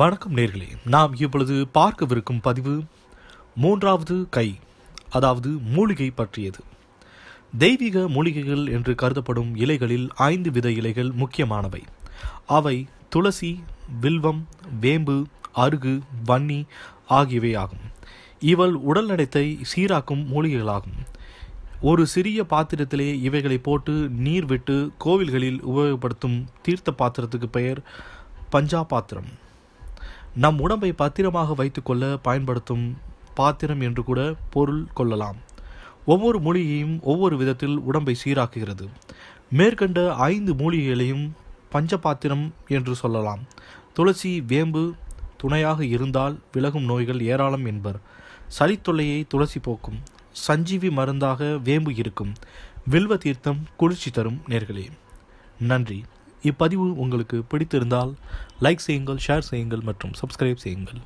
வணக்கம் நேர்களே நாம் இப்பொழுது பார்க்கவிருக்கும் பதிவு மூன்றாவது கை அதாவது மூலிகை பற்றியது தெய்வீக மூலிகைகள் என்று கருதப்படும் இலைகளில் ஐந்து வித இலைகள் முக்கியமானவை அவை துளசி வில்வம் வேம்பு அருகு வன்னி ஆகியவை ஆகும் இவள் உடல் நடத்தை சீராக்கும் மூலிகைகளாகும் ஒரு சிறிய பாத்திரத்திலே இவைகளை போட்டு நீர் விட்டு கோவில்களில் உபயோகப்படுத்தும் தீர்த்த பாத்திரத்துக்கு பெயர் பஞ்சா பாத்திரம் நம் உடம்பை பத்திரமாக வைத்துக்கொள்ள பயன்படுத்தும் பாத்திரம் என்று கூட பொருள் கொள்ளலாம் ஒவ்வொரு மூலிகையும் ஒவ்வொரு விதத்தில் உடம்பை சீராக்குகிறது மேற்கண்ட ஐந்து மூலிகைகளையும் பஞ்ச பாத்திரம் என்று சொல்லலாம் துளசி வேம்பு துணையாக இருந்தால் விலகும் நோய்கள் ஏராளம் என்பர் சளி தொல்லையை துளசி போக்கும் சஞ்சீவி மருந்தாக வேம்பு இருக்கும் வில்வ தீர்த்தம் குளிர்ச்சி தரும் நேர்களே நன்றி இப்பதிவு உங்களுக்கு பிடித்திருந்தால் லைக் செய்யுங்கள் ஷேர் செய்யுங்கள் மற்றும் சப்ஸ்கிரைப் செய்யுங்கள்